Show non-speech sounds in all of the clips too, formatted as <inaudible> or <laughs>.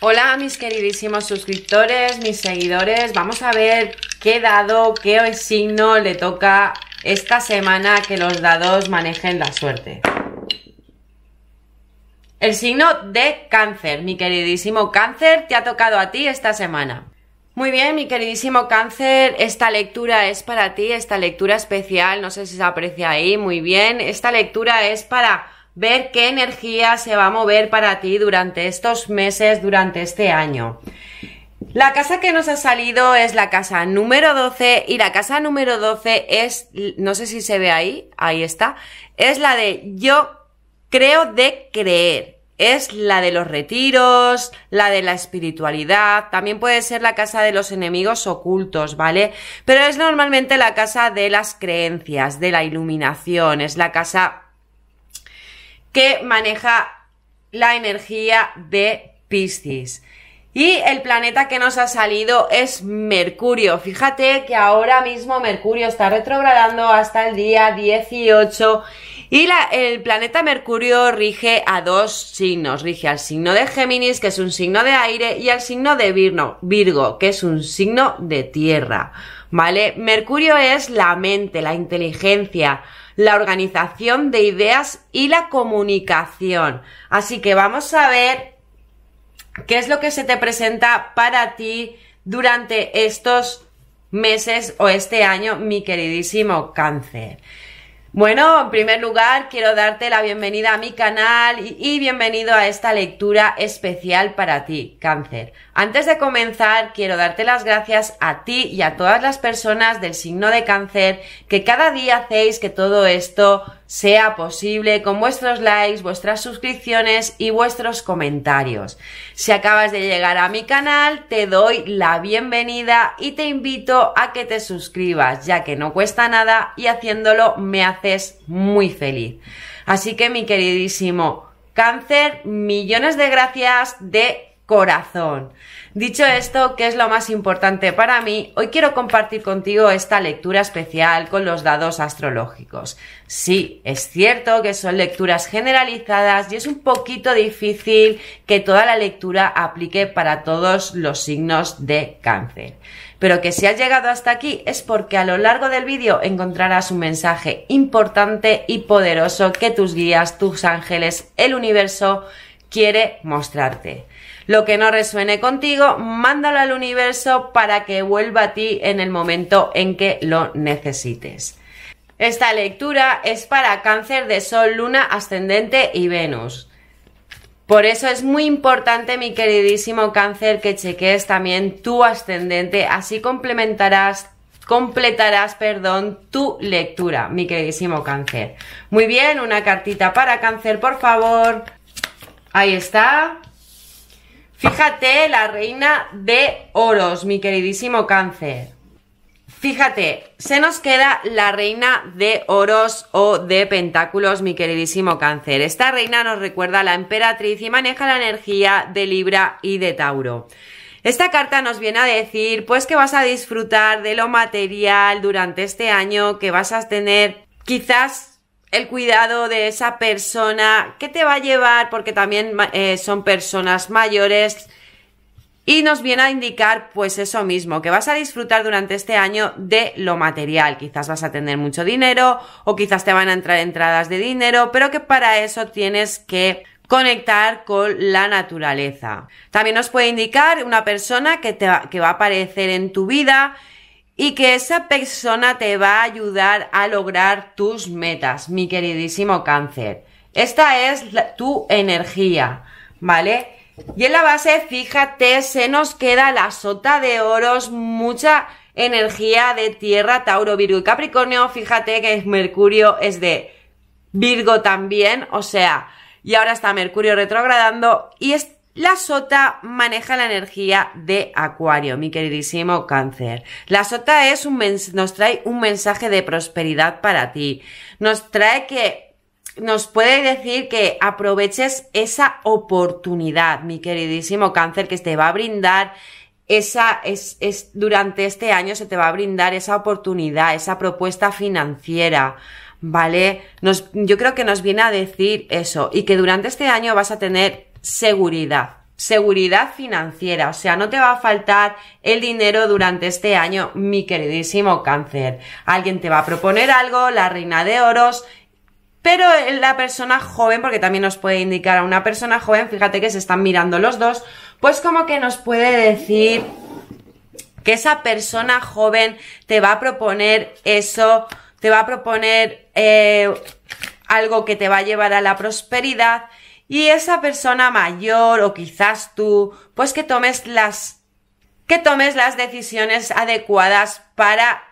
Hola mis queridísimos suscriptores, mis seguidores, vamos a ver qué dado, qué signo le toca esta semana que los dados manejen la suerte. El signo de cáncer, mi queridísimo cáncer, te ha tocado a ti esta semana. Muy bien, mi queridísimo cáncer, esta lectura es para ti, esta lectura especial, no sé si se aprecia ahí, muy bien, esta lectura es para ver qué energía se va a mover para ti durante estos meses, durante este año. La casa que nos ha salido es la casa número 12 y la casa número 12 es, no sé si se ve ahí, ahí está, es la de yo creo de creer. Es la de los retiros, la de la espiritualidad, también puede ser la casa de los enemigos ocultos, ¿vale? Pero es normalmente la casa de las creencias, de la iluminación, es la casa que maneja la energía de Piscis. Y el planeta que nos ha salido es Mercurio. Fíjate que ahora mismo Mercurio está retrogradando hasta el día 18 y el planeta Mercurio rige a dos signos. Rige al signo de Géminis, que es un signo de aire, y al signo de Virgo, que es un signo de tierra. ¿Vale? Mercurio es la mente, la inteligencia, la organización de ideas y la comunicación. Así que vamos a ver qué es lo que se te presenta para ti durante estos meses o este año, mi queridísimo cáncer. Bueno, en primer lugar, quiero darte la bienvenida a mi canal y, bienvenido a esta lectura especial para ti, cáncer. Antes de comenzar, quiero darte las gracias a ti y a todas las personas del signo de cáncer que cada día hacéis que todo esto sea posible con vuestros likes, vuestras suscripciones y vuestros comentarios. Si acabas de llegar a mi canal, te doy la bienvenida y te invito a que te suscribas, ya que no cuesta nada y haciéndolo me haces muy feliz. Así que mi queridísimo cáncer, millones de gracias de corazón. Dicho esto, que es lo más importante para mí, hoy quiero compartir contigo esta lectura especial con los dados astrológicos. Sí, es cierto que son lecturas generalizadas y es un poquito difícil que toda la lectura aplique para todos los signos de cáncer. Pero que si has llegado hasta aquí es porque a lo largo del vídeo encontrarás un mensaje importante y poderoso que tus guías, tus ángeles, el universo quiere mostrarte. Lo que no resuene contigo, mándalo al universo para que vuelva a ti en el momento en que lo necesites. Esta lectura es para cáncer de Sol, Luna, Ascendente y Venus. Por eso es muy importante, mi queridísimo cáncer, que cheques también tu ascendente, así complementarás completarás, perdón, tu lectura, mi queridísimo cáncer. Muy bien, una cartita para cáncer, por favor. Ahí está. Fíjate la reina de oros, mi queridísimo cáncer. Fíjate, se nos queda la reina de oros o de pentáculos, mi queridísimo cáncer. Esta reina nos recuerda a la emperatriz y maneja la energía de Libra y de Tauro. Esta carta nos viene a decir pues que vas a disfrutar de lo material durante este año, que vas a tener quizás el cuidado de esa persona que te va a llevar, porque también eh, son personas mayores, y nos viene a indicar pues eso mismo, que vas a disfrutar durante este año de lo material, quizás vas a tener mucho dinero o quizás te van a entrar entradas de dinero, pero que para eso tienes que conectar con la naturaleza. También nos puede indicar una persona que, te que va a aparecer en tu vida, y que esa persona te va a ayudar a lograr tus metas, mi queridísimo cáncer. Esta es tu energía, ¿vale? Y en la base, fíjate, se nos queda la sota de oros, mucha energía de tierra, Tauro, Virgo y Capricornio. Fíjate que Mercurio es de Virgo también, o sea, y ahora está Mercurio retrogradando y es la sota maneja la energía de Acuario, mi queridísimo cáncer. La sota es un nos trae un mensaje de prosperidad para ti. Nos trae que nos puede decir que aproveches esa oportunidad, mi queridísimo cáncer, que te va a brindar esa es, es durante este año se te va a brindar esa oportunidad, esa propuesta financiera. ¿Vale? Nos, yo creo que nos viene a decir eso y que durante este año vas a tener seguridad seguridad financiera, o sea, no te va a faltar el dinero durante este año, mi queridísimo cáncer. Alguien te va a proponer algo, la reina de oros, pero la persona joven, porque también nos puede indicar a una persona joven, fíjate que se están mirando los dos, pues como que nos puede decir que esa persona joven te va a proponer eso, te va a proponer eh, algo que te va a llevar a la prosperidad, y esa persona mayor o quizás tú, pues que tomes las que tomes las decisiones adecuadas para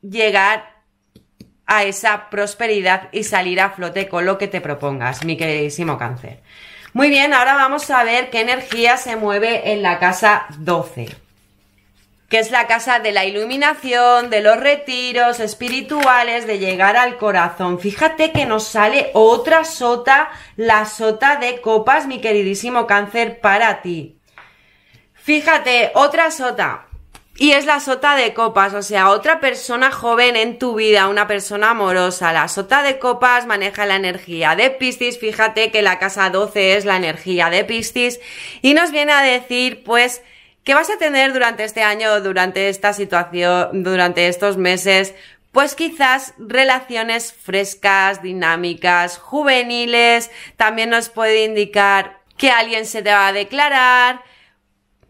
llegar a esa prosperidad y salir a flote con lo que te propongas, mi queridísimo cáncer. Muy bien, ahora vamos a ver qué energía se mueve en la casa 12 que es la casa de la iluminación, de los retiros espirituales, de llegar al corazón. Fíjate que nos sale otra sota, la sota de copas, mi queridísimo cáncer, para ti. Fíjate, otra sota. Y es la sota de copas, o sea, otra persona joven en tu vida, una persona amorosa. La sota de copas maneja la energía de Piscis, fíjate que la casa 12 es la energía de Piscis y nos viene a decir pues ¿Qué vas a tener durante este año, durante esta situación, durante estos meses? Pues quizás relaciones frescas, dinámicas, juveniles, también nos puede indicar que alguien se te va a declarar,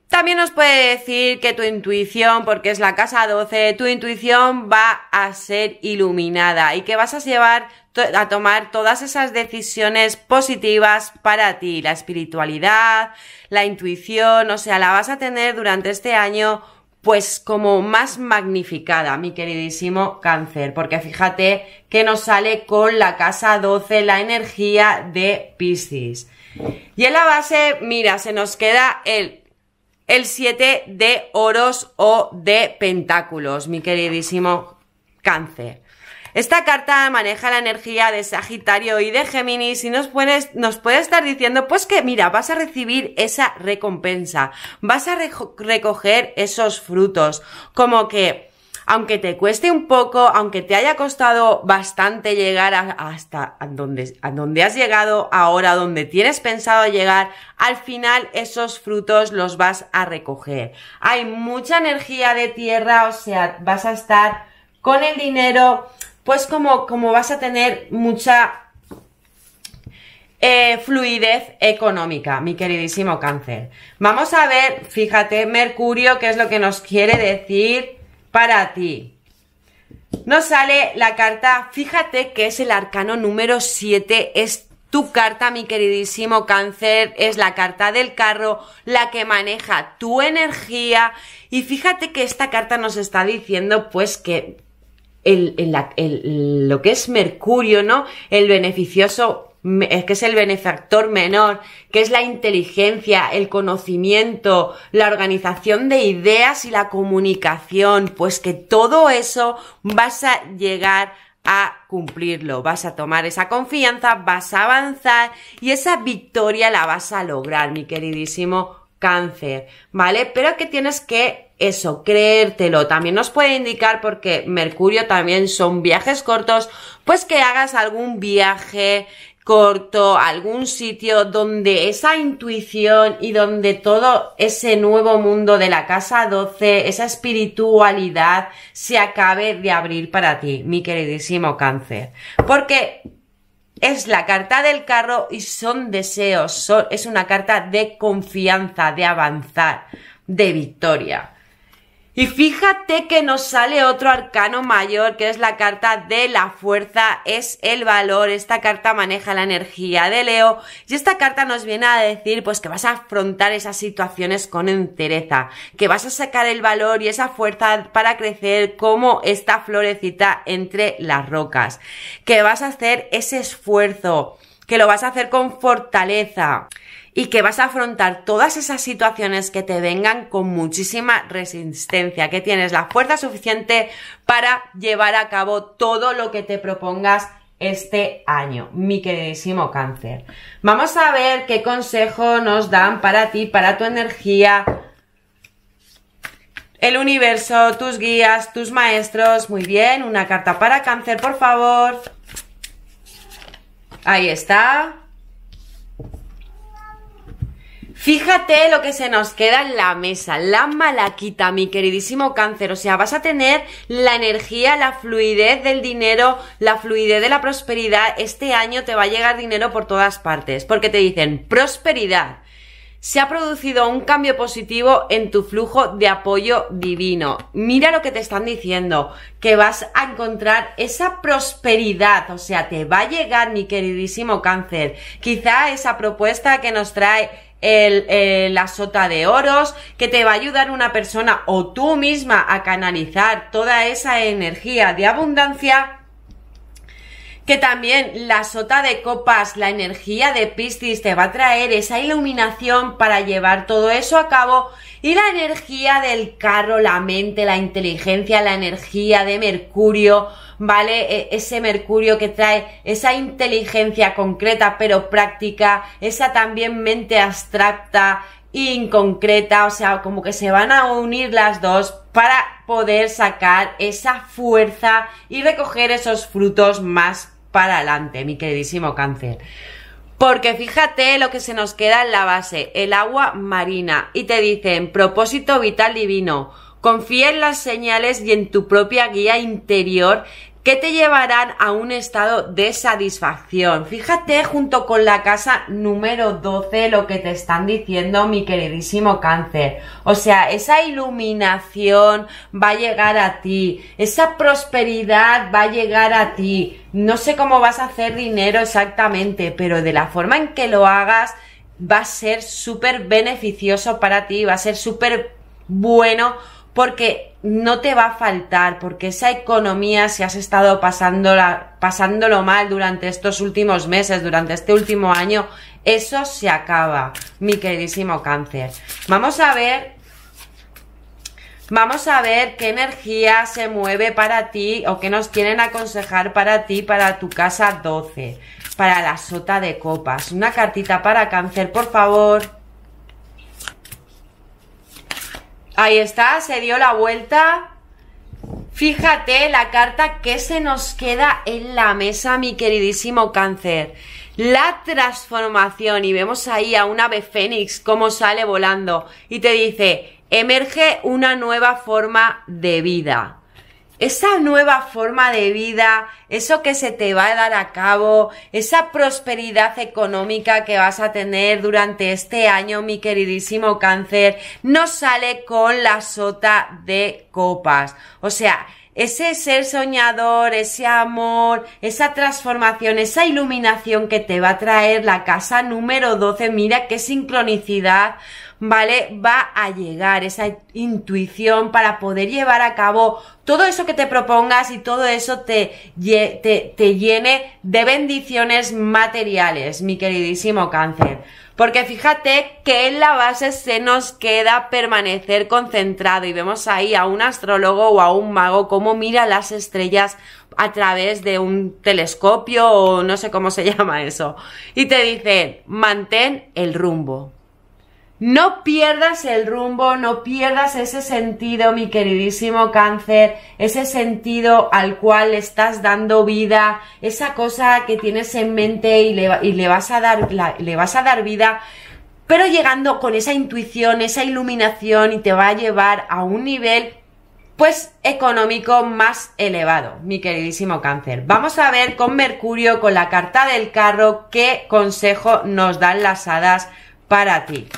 también nos puede decir que tu intuición, porque es la casa 12, tu intuición va a ser iluminada y que vas a llevar a tomar todas esas decisiones positivas para ti, la espiritualidad, la intuición, o sea, la vas a tener durante este año pues como más magnificada, mi queridísimo cáncer, porque fíjate que nos sale con la casa 12, la energía de Piscis. Y en la base, mira, se nos queda el el 7 de oros o de pentáculos, mi queridísimo cáncer. Esta carta maneja la energía de Sagitario y de Géminis y nos puede, nos puede estar diciendo, pues que mira, vas a recibir esa recompensa, vas a recoger esos frutos, como que aunque te cueste un poco, aunque te haya costado bastante llegar hasta donde, donde has llegado ahora, donde tienes pensado llegar, al final esos frutos los vas a recoger. Hay mucha energía de tierra, o sea, vas a estar con el dinero, pues como, como vas a tener mucha eh, fluidez económica, mi queridísimo cáncer. Vamos a ver, fíjate, Mercurio, qué es lo que nos quiere decir para ti. Nos sale la carta, fíjate que es el arcano número 7, es tu carta, mi queridísimo cáncer, es la carta del carro, la que maneja tu energía. Y fíjate que esta carta nos está diciendo pues que lo que es Mercurio, ¿no? El beneficioso que es el benefactor menor, que es la inteligencia, el conocimiento, la organización de ideas y la comunicación, pues que todo eso vas a llegar a cumplirlo, vas a tomar esa confianza, vas a avanzar y esa victoria la vas a lograr, mi queridísimo cáncer, ¿vale? Pero que tienes que eso, creértelo. También nos puede indicar, porque Mercurio también son viajes cortos, pues que hagas algún viaje corto, algún sitio donde esa intuición y donde todo ese nuevo mundo de la casa 12, esa espiritualidad se acabe de abrir para ti, mi queridísimo cáncer. Porque es la carta del carro y son deseos, es una carta de confianza, de avanzar, de victoria. Y fíjate que nos sale otro arcano mayor, que es la carta de la fuerza, es el valor. Esta carta maneja la energía de Leo y esta carta nos viene a decir pues que vas a afrontar esas situaciones con entereza, que vas a sacar el valor y esa fuerza para crecer como esta florecita entre las rocas, que vas a hacer ese esfuerzo, que lo vas a hacer con fortaleza, y que vas a afrontar todas esas situaciones que te vengan con muchísima resistencia, que tienes la fuerza suficiente para llevar a cabo todo lo que te propongas este año, mi queridísimo cáncer. Vamos a ver qué consejo nos dan para ti, para tu energía, el universo, tus guías, tus maestros. Muy bien, una carta para cáncer, por favor. Ahí está. Fíjate lo que se nos queda en la mesa, la malaquita, mi queridísimo cáncer. O sea, vas a tener la energía, la fluidez del dinero, la fluidez de la prosperidad. Este año te va a llegar dinero por todas partes, porque te dicen prosperidad. Se ha producido un cambio positivo en tu flujo de apoyo divino. Mira lo que te están diciendo, que vas a encontrar esa prosperidad, o sea, te va a llegar, mi queridísimo cáncer. Quizá esa propuesta que nos trae eh, la sota de oros, que te va a ayudar una persona o tú misma a canalizar toda esa energía de abundancia que también la sota de copas, la energía de Piscis te va a traer esa iluminación para llevar todo eso a cabo y la energía del carro, la mente, la inteligencia, la energía de Mercurio, ¿vale? E, ese Mercurio que trae esa inteligencia concreta pero práctica, esa también mente abstracta, inconcreta, o sea, como que se van a unir las dos para poder sacar esa fuerza y recoger esos frutos más para adelante, mi queridísimo cáncer. Porque fíjate lo que se nos queda en la base, el agua marina. Y te dicen, propósito vital divino. Confía en las señales y en tu propia guía interior que te llevarán a un estado de satisfacción. Fíjate junto con la casa número 12 lo que te están diciendo mi queridísimo cáncer. O sea, esa iluminación va a llegar a ti, esa prosperidad va a llegar a ti. No sé cómo vas a hacer dinero exactamente, pero de la forma en que lo hagas va a ser súper beneficioso para ti, va a ser súper bueno porque no te va a faltar, porque esa economía, si has estado pasándolo mal durante estos últimos meses, durante este último año, eso se acaba, mi queridísimo cáncer. Vamos a ver, vamos a ver qué energía se mueve para ti o qué nos quieren aconsejar para ti, para tu casa 12, para la sota de copas. Una cartita para cáncer, por favor. Ahí está, se dio la vuelta. Fíjate la carta que se nos queda en la mesa, mi queridísimo cáncer. La transformación. Y vemos ahí a un ave fénix como sale volando. Y te dice, emerge una nueva forma de vida esa nueva forma de vida, eso que se te va a dar a cabo, esa prosperidad económica que vas a tener durante este año, mi queridísimo cáncer, no sale con la sota de copas. O sea, ese ser soñador, ese amor, esa transformación, esa iluminación que te va a traer la casa número 12, mira qué sincronicidad. ¿vale? Va a llegar esa intuición para poder llevar a cabo todo eso que te propongas y todo eso te, te llene de bendiciones materiales, mi queridísimo cáncer. Porque fíjate que en la base se nos queda permanecer concentrado y vemos ahí a un astrólogo o a un mago cómo mira las estrellas a través de un telescopio o no sé cómo se <laughs> llama eso. Y te dicen, mantén el rumbo. No pierdas el rumbo, no pierdas ese sentido, mi queridísimo cáncer, ese sentido al cual estás dando vida, esa cosa que tienes en mente y le, vas, a dar, le vas a dar vida, pero llegando con esa intuición, esa iluminación y te va a llevar a un nivel pues económico más elevado, mi queridísimo cáncer. Vamos a ver con Mercurio, con la carta del carro, qué consejo nos dan las hadas para ti.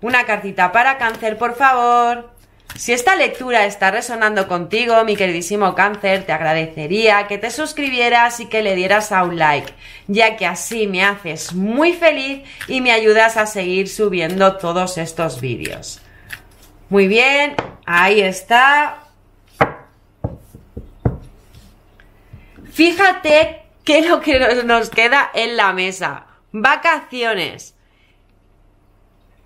Una cartita para cáncer, por favor. Si esta lectura está resonando contigo, mi queridísimo cáncer, te agradecería que te suscribieras y que le dieras a un like, ya que así me haces muy feliz y me ayudas a seguir subiendo todos estos vídeos. Muy bien, ahí está. Fíjate qué lo que nos queda en la mesa. Vacaciones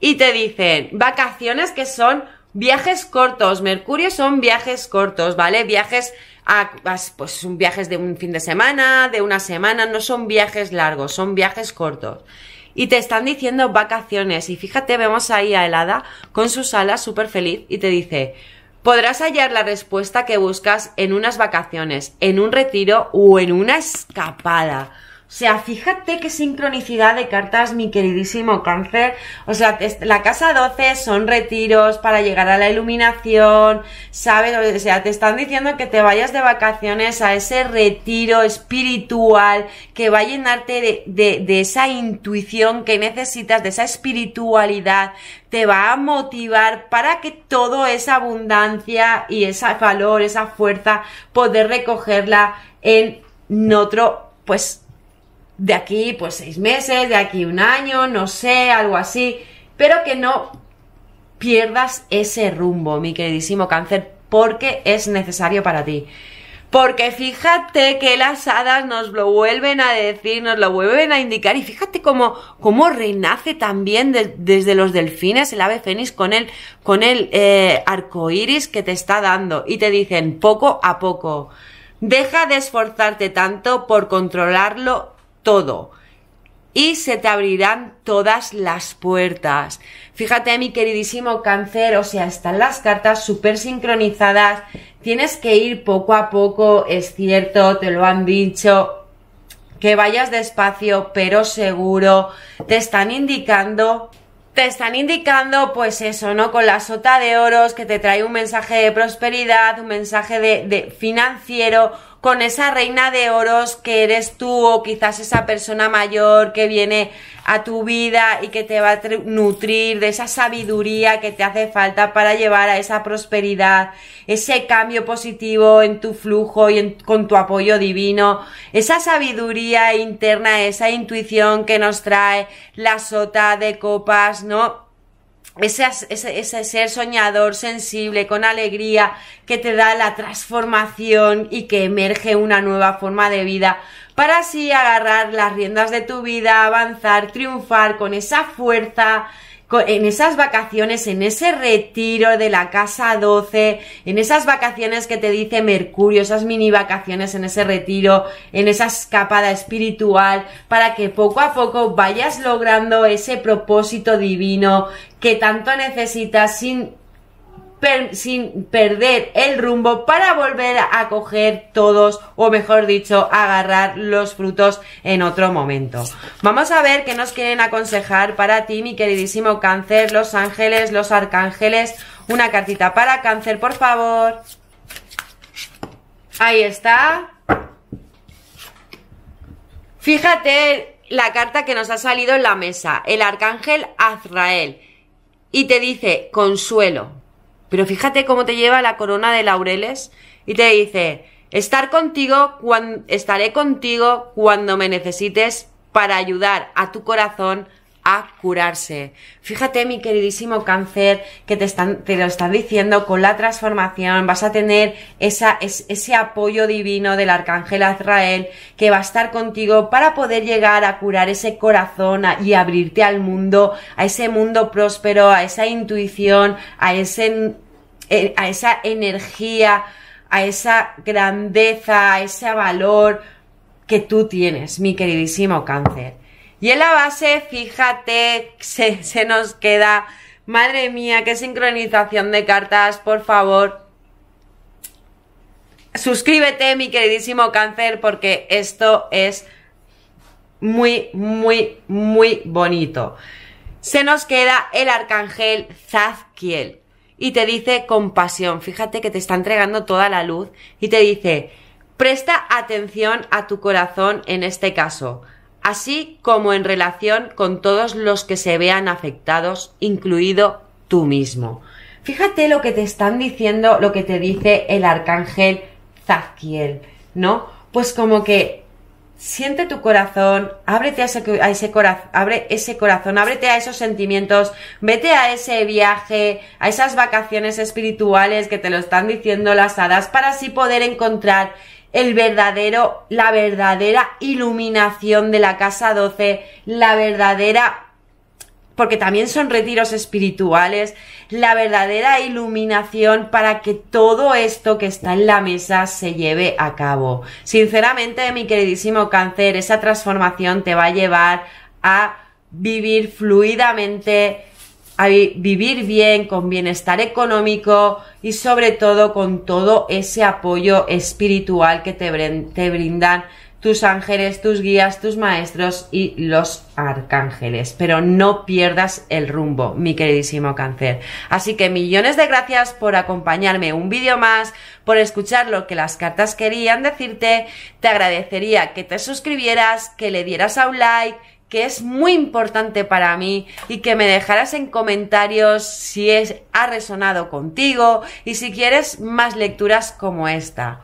y te dicen vacaciones que son viajes cortos. Mercurio son viajes cortos, ¿vale? Viajes pues son viajes de un fin de semana, de una semana, no son viajes largos, son viajes cortos. Y te están diciendo vacaciones. Y fíjate, vemos ahí a Helada con sus alas súper feliz y te dice, podrás hallar la respuesta que buscas en unas vacaciones, en un retiro o en una escapada. O sea, fíjate qué sincronicidad de cartas, mi queridísimo cáncer. O sea, la casa 12 son retiros para llegar a la iluminación, ¿sabes? O sea, te están diciendo que te vayas de vacaciones a ese retiro espiritual que va a llenarte de, esa intuición que necesitas, de esa espiritualidad. Te va a motivar para que toda esa abundancia y esa valor, esa fuerza, poder recogerla en otro, pues de aquí pues seis meses, de aquí un año, no sé, algo así, pero que no pierdas ese rumbo, mi queridísimo cáncer, porque es necesario para ti. Porque fíjate que las hadas nos lo vuelven a decir, nos lo vuelven a indicar. Y fíjate cómo, cómo renace también desde los delfines el ave fénix con el, con el eh, arco iris que te está dando. Y te dicen poco a poco. Deja de esforzarte tanto por controlarlo todo y se te abrirán todas las puertas. Fíjate, mi queridísimo cáncer, o sea, están las cartas súper sincronizadas, tienes que ir poco a poco, es cierto, te lo han dicho, que vayas despacio pero seguro, te están indicando te están indicando, pues eso, ¿no? Con la sota de oros, que te trae un mensaje de prosperidad, un mensaje de, de financiero, con esa reina de oros que eres tú o quizás esa persona mayor que viene a tu vida y que te va a nutrir de esa sabiduría que te hace falta para llevar a esa prosperidad, ese cambio positivo en tu flujo y con tu apoyo divino, esa sabiduría interna, esa intuición que nos trae la sota de copas, ¿no? ese, ese, ser soñador, sensible, con alegría, que te da la transformación y que emerge una nueva forma de vida para así agarrar las riendas de tu vida, avanzar, triunfar con esa fuerza, en esas vacaciones, en ese retiro de la casa 12, en esas vacaciones que te dice Mercurio, esas mini vacaciones, en ese retiro, en esa escapada espiritual, para que poco a poco vayas logrando ese propósito divino que tanto necesitas sin sin perder el rumbo para volver a coger todos, o mejor dicho, agarrar los frutos en otro momento. Vamos a ver qué nos quieren aconsejar para ti, mi queridísimo cáncer, los ángeles, los arcángeles. Una cartita para cáncer, por favor. Ahí está. Fíjate la carta que nos ha salido en la mesa, el arcángel Azrael, y te dice consuelo. Pero fíjate cómo te lleva la corona de laureles y te dice, estar contigo, estaré contigo cuando me necesites para ayudar a tu corazón a curarse. Fíjate, mi queridísimo cáncer, que te, están, te lo están diciendo con la transformación, vas a tener esa, ese apoyo divino del arcángel Azrael que va a estar contigo para poder llegar a curar ese corazón y abrirte al mundo, a ese mundo próspero, a esa intuición, a ese a esa energía, a esa grandeza, a ese valor que tú tienes, mi queridísimo cáncer. Y en la base, fíjate, se, nos queda, madre mía, qué sincronización de cartas, por favor. Suscríbete, mi queridísimo cáncer, porque esto es muy, muy, muy bonito. Se nos queda el arcángel Zazkiel, y te dice compasión. Fíjate que te está entregando toda la luz y te dice, presta atención a tu corazón en este caso, así como en relación con todos los que se vean afectados, incluido tú mismo. Fíjate lo que te están diciendo, lo que te dice el arcángel Zazquiel, ¿no? Pues como que siente tu corazón, ábrete a ese, corazón, abre ese corazón, ábrete a esos sentimientos, vete a ese viaje, a esas vacaciones espirituales que te lo están diciendo las hadas, para así poder encontrar el verdadero, la verdadera iluminación de la casa 12, la verdadera porque también son retiros espirituales, la verdadera iluminación para que todo esto que está en la mesa se lleve a cabo. Sinceramente, mi queridísimo cáncer, esa transformación te va a llevar a vivir fluidamente, a vivir bien, con bienestar económico y sobre todo con todo ese apoyo espiritual que te, te brindan tus ángeles, tus guías, tus maestros y los arcángeles. Pero no pierdas el rumbo, mi queridísimo cáncer. Así que millones de gracias por acompañarme un vídeo más, por escuchar lo que las cartas querían decirte. Te agradecería que te suscribieras, que le dieras a un like que es muy importante para mí y que me dejaras en comentarios si es, ha resonado contigo y si quieres más lecturas como esta.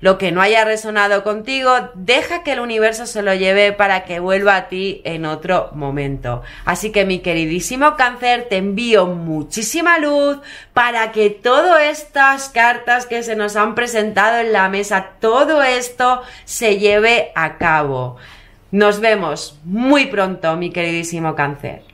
Lo que no haya resonado contigo, deja que el universo se lo lleve para que vuelva a ti en otro momento. Así que mi queridísimo cáncer, te envío muchísima luz para que todas estas cartas que se nos han presentado en la mesa, todo esto se lleve a cabo. Nos vemos muy pronto, mi queridísimo cáncer.